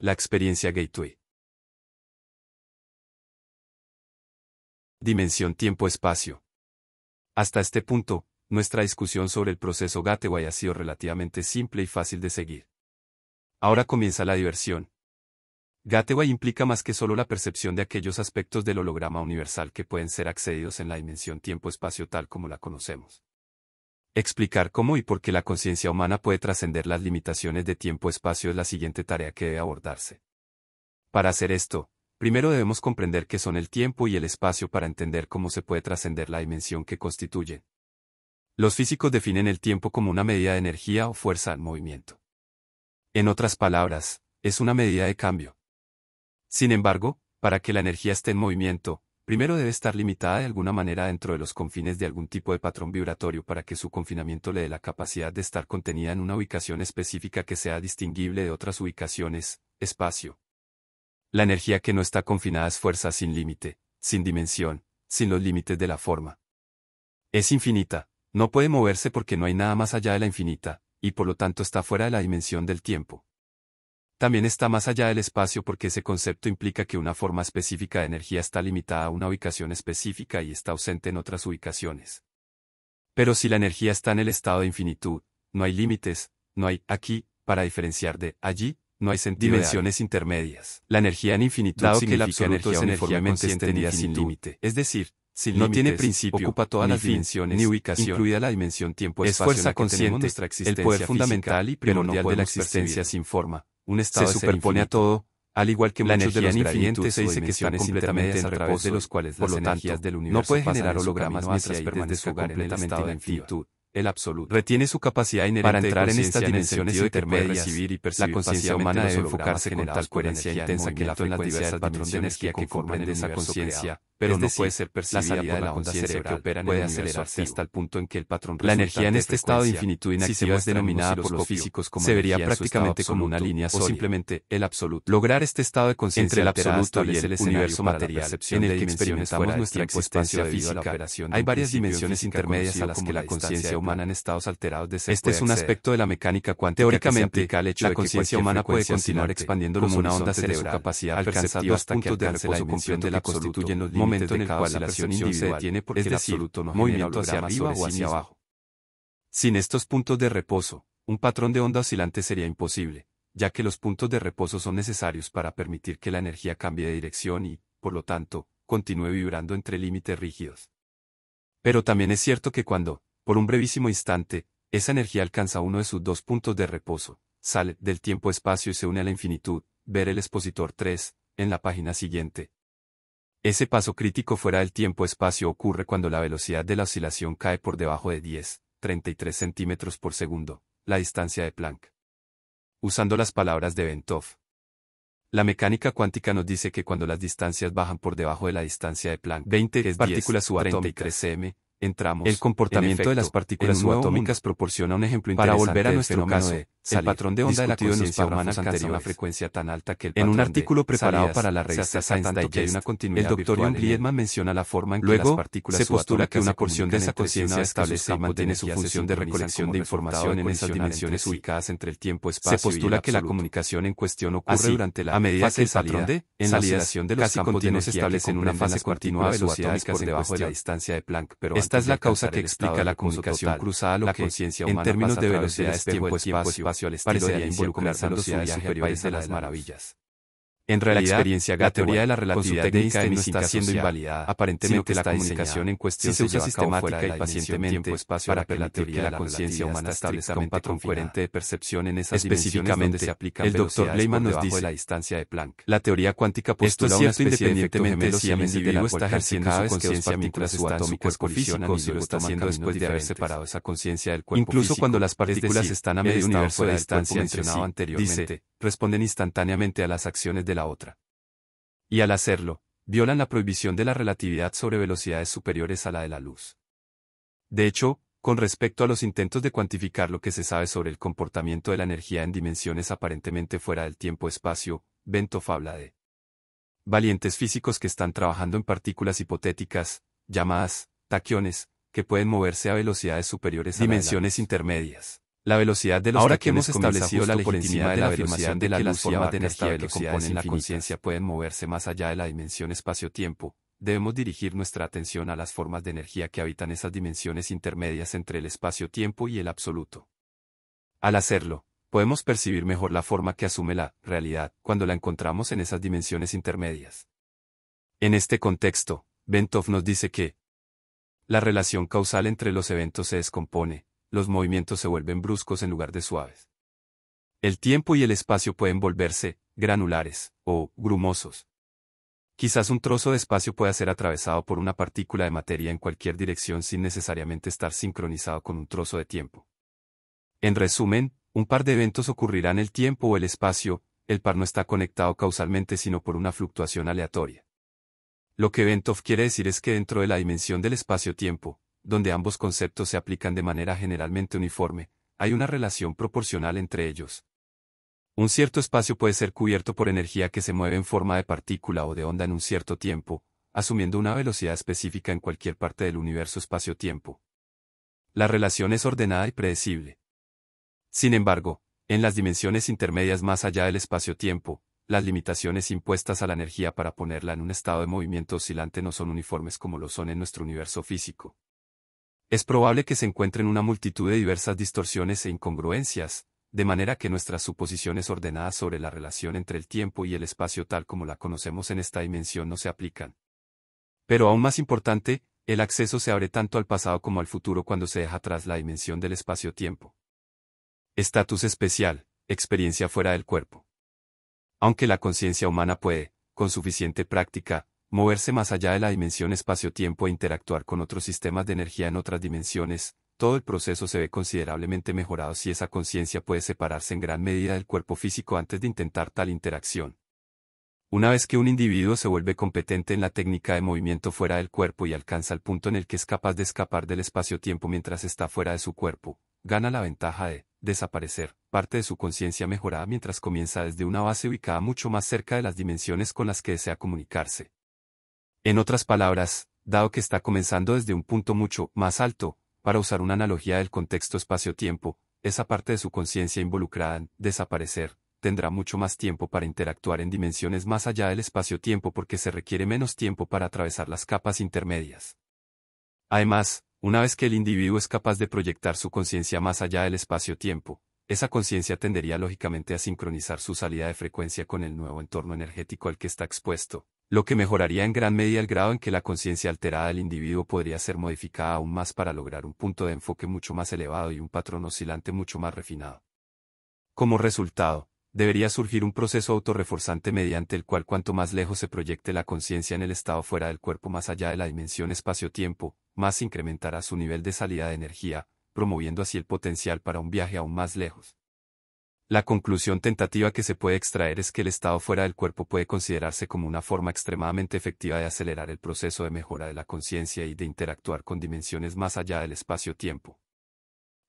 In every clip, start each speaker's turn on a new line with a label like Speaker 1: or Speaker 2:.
Speaker 1: La experiencia Gateway. Dimensión tiempo-espacio. Hasta este punto, nuestra discusión sobre el proceso Gateway ha sido relativamente simple y fácil de seguir. Ahora comienza la diversión. Gateway implica más que solo la percepción de aquellos aspectos del holograma universal que pueden ser accedidos en la dimensión tiempo-espacio tal como la conocemos. Explicar cómo y por qué la conciencia humana puede trascender las limitaciones de tiempo-espacio es la siguiente tarea que debe abordarse. Para hacer esto, primero debemos comprender qué son el tiempo y el espacio para entender cómo se puede trascender la dimensión que constituyen. Los físicos definen el tiempo como una medida de energía o fuerza en movimiento. En otras palabras, es una medida de cambio. Sin embargo, para que la energía esté en movimiento, Primero debe estar limitada de alguna manera dentro de los confines de algún tipo de patrón vibratorio para que su confinamiento le dé la capacidad de estar contenida en una ubicación específica que sea distinguible de otras ubicaciones, espacio. La energía que no está confinada es fuerza sin límite, sin dimensión, sin los límites de la forma. Es infinita, no puede moverse porque no hay nada más allá de la infinita, y por lo tanto está fuera de la dimensión del tiempo. También está más allá del espacio porque ese concepto implica que una forma específica de energía está limitada a una ubicación específica y está ausente en otras ubicaciones. Pero si la energía está en el estado de infinitud, no hay límites, no hay aquí, para diferenciar de allí, no hay dimensiones intermedias. La energía en infinitud significa que la es uniformemente sin límite, es decir, si no tiene principio, ocupa todas las dimensiones, ubicación, incluida la dimensión tiempo-espacio es fuerza en consciente, nuestra existencia el poder fundamental y primordial de la existencia sin forma, un estado se superpone a todo, al igual que la muchos de los infinitos se dice que están completamente en reposo, de los cuales las lo del universo no pueden generar hologramas mientras permanece completamente en la infinitud el absoluto retiene su capacidad inherente para entrar en estas dimensiones en intermedias. Recibir y la conciencia humana debe enfocarse con tal coherencia intensa que la frecuencia diversas patrones de energía que comprende esa conciencia, pero es puede ser percibida la la onda cerebral que opera en puede el acelerarse hasta el punto en que el patrón la energía en este estado de infinitud inactiva es denominada por los físicos como se vería prácticamente como una línea o simplemente el absoluto. Lograr este estado de conciencia entre el absoluto y el, universo material en el que experimentamos nuestra existencia física. Hay varias dimensiones intermedias a las que la conciencia humana en estados alterados de Este es un aspecto de la mecánica cuántica teóricamente que se al hecho la conciencia humana puede continuar expandiendo como una onda cerebral capacidad alcanzando hasta de reposo la dimensión de la constituyen los momento en el cual la percepción se detiene por absoluto movimiento hacia arriba o hacia abajo. Sin estos puntos de reposo, un patrón de onda oscilante sería imposible, ya que los puntos de reposo son necesarios para permitir que la energía cambie de dirección y, por lo tanto, continúe vibrando entre límites rígidos. Pero también es cierto que cuando, por un brevísimo instante, esa energía alcanza uno de sus dos puntos de reposo, sale del tiempo-espacio y se une a la infinitud, ver el expositor 3, en la página siguiente. Ese paso crítico fuera del tiempo-espacio ocurre cuando la velocidad de la oscilación cae por debajo de 10, 33 centímetros por segundo, la distancia de Planck. Usando las palabras de Bentov. La mecánica cuántica nos dice que cuando las distancias bajan por debajo de la distancia de Planck, 20 es partículas subatómicas entramos. El comportamiento de las partículas subatómicas proporciona un ejemplo para volver a nuestro caso. el patrón de onda de la conciencia humana alcanza una frecuencia tan alta que el en un artículo preparado para la revista Science Digest, una continuidad el doctor John menciona la forma en que Luego, las partículas se postula que una porción de esa conciencia establece y mantiene su función de recolección de información en esas dimensiones ubicadas entre el tiempo espacio. Se postula que la comunicación en cuestión ocurre durante la a medida que el patrón de en la de los campos de se establece en una fase continua de velocidades por debajo de la distancia de Planck, pero esta es la causa que explica la comunicación cruzada, lo la conciencia humana en términos de velocidades, tiempo-espacio, espacio, espacio, al estilo parece de involucrarse en viaje al de las maravillas. En realidad, la experiencia la teoría de la relatividad de Einstein no está siendo invalidada, aparentemente la comunicación en cuestión si se, se usa sistemática y pacientemente espacio para que la teoría de la conciencia humana establezca un patrón coherente de percepción en esas específicamente donde se aplica el doctor Lehmann nos dice la distancia de Planck. La teoría cuántica postula Esto es cierto, una independientemente de si el individuo está ejerciendo su conciencia mientras sus colisionan y lo está haciendo después de haber separado esa conciencia del cuerpo Incluso cuando las partículas están a medio universo de distancia mencionado anteriormente, responden instantáneamente a las acciones de la otra. Y al hacerlo, violan la prohibición de la relatividad sobre velocidades superiores a la de la luz. De hecho, con respecto a los intentos de cuantificar lo que se sabe sobre el comportamiento de la energía en dimensiones aparentemente fuera del tiempo-espacio, bento habla de valientes físicos que están trabajando en partículas hipotéticas, llamadas taquiones, que pueden moverse a velocidades superiores a dimensiones intermedias. La velocidad de los Ahora que hemos establecido la legitimidad de la, afirmación de que de formas de energía que componen la conciencia pueden moverse más allá de la dimensión espacio-tiempo, debemos dirigir nuestra atención a las formas de energía que habitan esas dimensiones intermedias entre el espacio-tiempo y el absoluto. Al hacerlo, podemos percibir mejor la forma que asume la realidad cuando la encontramos en esas dimensiones intermedias. En este contexto, Bentov nos dice que la relación causal entre los eventos se descompone, los movimientos se vuelven bruscos en lugar de suaves. El tiempo y el espacio pueden volverse granulares o grumosos. Quizás un trozo de espacio pueda ser atravesado por una partícula de materia en cualquier dirección sin necesariamente estar sincronizado con un trozo de tiempo. En resumen, un par de eventos ocurrirán en el tiempo o el espacio, el par no está conectado causalmente sino por una fluctuación aleatoria. Lo que Bentov quiere decir es que dentro de la dimensión del espacio-tiempo, donde ambos conceptos se aplican de manera generalmente uniforme, hay una relación proporcional entre ellos. Un cierto espacio puede ser cubierto por energía que se mueve en forma de partícula o de onda en un cierto tiempo, asumiendo una velocidad específica en cualquier parte del universo espacio-tiempo. La relación es ordenada y predecible. Sin embargo, en las dimensiones intermedias más allá del espacio-tiempo, las limitaciones impuestas a la energía para ponerla en un estado de movimiento oscilante no son uniformes como lo son en nuestro universo físico. Es probable que se encuentren una multitud de diversas distorsiones e incongruencias, de manera que nuestras suposiciones ordenadas sobre la relación entre el tiempo y el espacio tal como la conocemos en esta dimensión no se aplican. Pero aún más importante, el acceso se abre tanto al pasado como al futuro cuando se deja atrás la dimensión del espacio-tiempo. Estatus especial, experiencia fuera del cuerpo. Aunque la conciencia humana puede, con suficiente práctica, moverse más allá de la dimensión espacio-tiempo e interactuar con otros sistemas de energía en otras dimensiones, todo el proceso se ve considerablemente mejorado si esa conciencia puede separarse en gran medida del cuerpo físico antes de intentar tal interacción. Una vez que un individuo se vuelve competente en la técnica de movimiento fuera del cuerpo y alcanza el punto en el que es capaz de escapar del espacio-tiempo mientras está fuera de su cuerpo, gana la ventaja de desaparecer, parte de su conciencia mejorada mientras comienza desde una base ubicada mucho más cerca de las dimensiones con las que desea comunicarse. En otras palabras, dado que está comenzando desde un punto mucho más alto, para usar una analogía del contexto espacio-tiempo, esa parte de su conciencia involucrada en desaparecer, tendrá mucho más tiempo para interactuar en dimensiones más allá del espacio-tiempo porque se requiere menos tiempo para atravesar las capas intermedias. Además, una vez que el individuo es capaz de proyectar su conciencia más allá del espacio-tiempo, esa conciencia tendería lógicamente a sincronizar su salida de frecuencia con el nuevo entorno energético al que está expuesto, lo que mejoraría en gran medida el grado en que la conciencia alterada del individuo podría ser modificada aún más para lograr un punto de enfoque mucho más elevado y un patrón oscilante mucho más refinado. Como resultado, debería surgir un proceso autorreforzante mediante el cual cuanto más lejos se proyecte la conciencia en el estado fuera del cuerpo más allá de la dimensión espacio-tiempo, más incrementará su nivel de salida de energía, promoviendo así el potencial para un viaje aún más lejos. La conclusión tentativa que se puede extraer es que el estado fuera del cuerpo puede considerarse como una forma extremadamente efectiva de acelerar el proceso de mejora de la conciencia y de interactuar con dimensiones más allá del espacio-tiempo.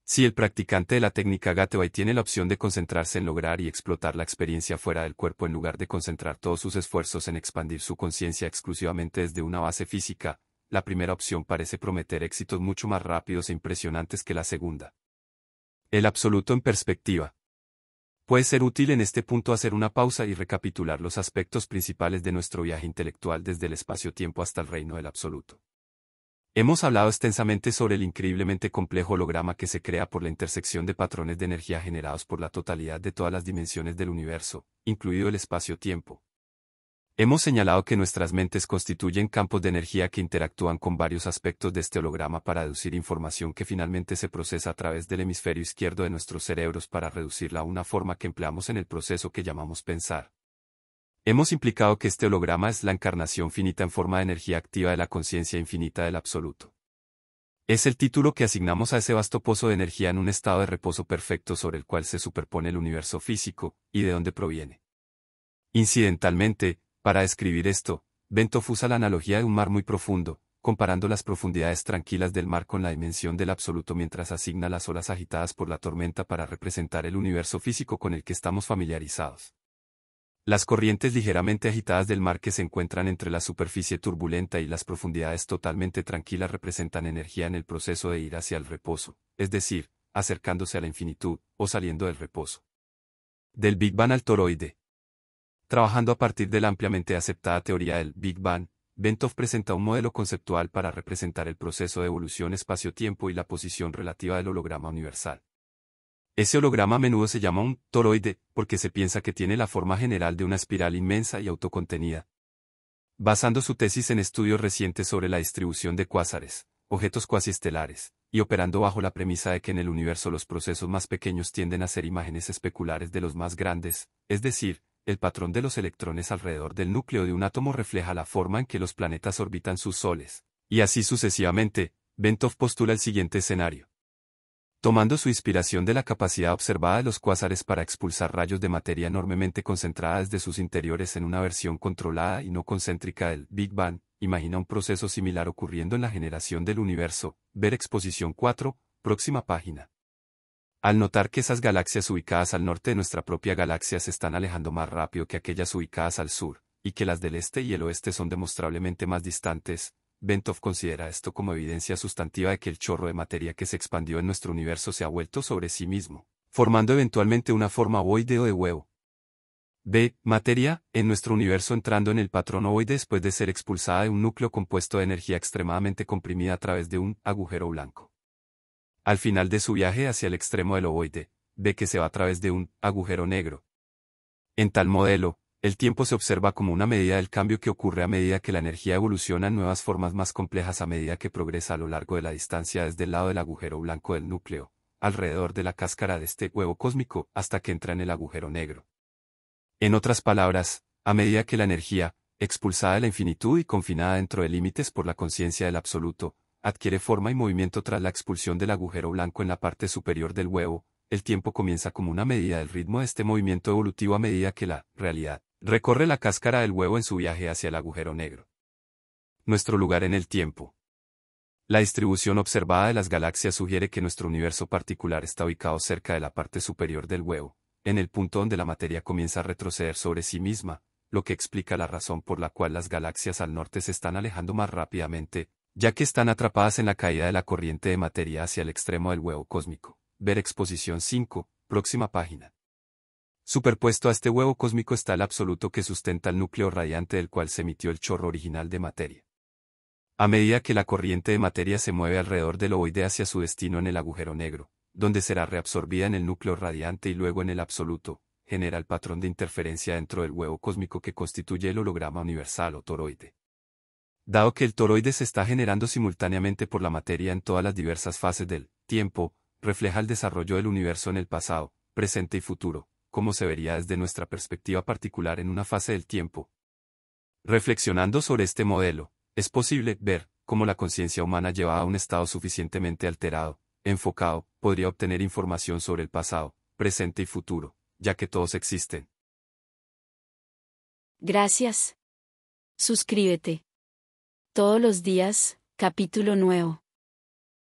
Speaker 1: Si el practicante de la técnica Gateway tiene la opción de concentrarse en lograr y explotar la experiencia fuera del cuerpo en lugar de concentrar todos sus esfuerzos en expandir su conciencia exclusivamente desde una base física, la primera opción parece prometer éxitos mucho más rápidos e impresionantes que la segunda. El absoluto en perspectiva. Puede ser útil en este punto hacer una pausa y recapitular los aspectos principales de nuestro viaje intelectual desde el espacio-tiempo hasta el reino del absoluto. Hemos hablado extensamente sobre el increíblemente complejo holograma que se crea por la intersección de patrones de energía generados por la totalidad de todas las dimensiones del universo, incluido el espacio-tiempo, Hemos señalado que nuestras mentes constituyen campos de energía que interactúan con varios aspectos de este holograma para deducir información que finalmente se procesa a través del hemisferio izquierdo de nuestros cerebros para reducirla a una forma que empleamos en el proceso que llamamos pensar. Hemos implicado que este holograma es la encarnación finita en forma de energía activa de la conciencia infinita del absoluto. Es el título que asignamos a ese vasto pozo de energía en un estado de reposo perfecto sobre el cual se superpone el universo físico, y de dónde proviene. Incidentalmente, para describir esto, Bentoff usa la analogía de un mar muy profundo, comparando las profundidades tranquilas del mar con la dimensión del absoluto mientras asigna las olas agitadas por la tormenta para representar el universo físico con el que estamos familiarizados. Las corrientes ligeramente agitadas del mar que se encuentran entre la superficie turbulenta y las profundidades totalmente tranquilas representan energía en el proceso de ir hacia el reposo, es decir, acercándose a la infinitud, o saliendo del reposo. Del Big Bang al toroide, Trabajando a partir de la ampliamente aceptada teoría del Big Bang, Bentov presenta un modelo conceptual para representar el proceso de evolución espacio-tiempo y la posición relativa del holograma universal. Ese holograma a menudo se llama un toroide, porque se piensa que tiene la forma general de una espiral inmensa y autocontenida. Basando su tesis en estudios recientes sobre la distribución de cuásares, objetos cuasiestelares, y operando bajo la premisa de que en el universo los procesos más pequeños tienden a ser imágenes especulares de los más grandes, es decir, el patrón de los electrones alrededor del núcleo de un átomo refleja la forma en que los planetas orbitan sus soles, y así sucesivamente, Bentov postula el siguiente escenario. Tomando su inspiración de la capacidad observada de los cuásares para expulsar rayos de materia enormemente concentrada desde sus interiores en una versión controlada y no concéntrica del Big Bang, imagina un proceso similar ocurriendo en la generación del universo, ver exposición 4, próxima página. Al notar que esas galaxias ubicadas al norte de nuestra propia galaxia se están alejando más rápido que aquellas ubicadas al sur, y que las del este y el oeste son demostrablemente más distantes, Bentov considera esto como evidencia sustantiva de que el chorro de materia que se expandió en nuestro universo se ha vuelto sobre sí mismo, formando eventualmente una forma ovoide o de huevo. B. Materia, en nuestro universo entrando en el patrón ovoide después de ser expulsada de un núcleo compuesto de energía extremadamente comprimida a través de un agujero blanco al final de su viaje hacia el extremo del ovoide, ve que se va a través de un agujero negro. En tal modelo, el tiempo se observa como una medida del cambio que ocurre a medida que la energía evoluciona en nuevas formas más complejas a medida que progresa a lo largo de la distancia desde el lado del agujero blanco del núcleo, alrededor de la cáscara de este huevo cósmico hasta que entra en el agujero negro. En otras palabras, a medida que la energía, expulsada de la infinitud y confinada dentro de límites por la conciencia del absoluto, adquiere forma y movimiento tras la expulsión del agujero blanco en la parte superior del huevo, el tiempo comienza como una medida del ritmo de este movimiento evolutivo a medida que la realidad recorre la cáscara del huevo en su viaje hacia el agujero negro. Nuestro lugar en el tiempo. La distribución observada de las galaxias sugiere que nuestro universo particular está ubicado cerca de la parte superior del huevo, en el punto donde la materia comienza a retroceder sobre sí misma, lo que explica la razón por la cual las galaxias al norte se están alejando más rápidamente, ya que están atrapadas en la caída de la corriente de materia hacia el extremo del huevo cósmico. Ver exposición 5, próxima página. Superpuesto a este huevo cósmico está el absoluto que sustenta el núcleo radiante del cual se emitió el chorro original de materia. A medida que la corriente de materia se mueve alrededor del ovoide hacia su destino en el agujero negro, donde será reabsorbida en el núcleo radiante y luego en el absoluto, genera el patrón de interferencia dentro del huevo cósmico que constituye el holograma universal o toroide. Dado que el toroide se está generando simultáneamente por la materia en todas las diversas fases del tiempo, refleja el desarrollo del universo en el pasado, presente y futuro, como se vería desde nuestra perspectiva particular en una fase del tiempo. Reflexionando sobre este modelo, es posible ver cómo la conciencia humana llevada a un estado suficientemente alterado, enfocado, podría obtener información sobre el pasado, presente y futuro, ya que todos existen. Gracias. Suscríbete todos los días, capítulo nuevo.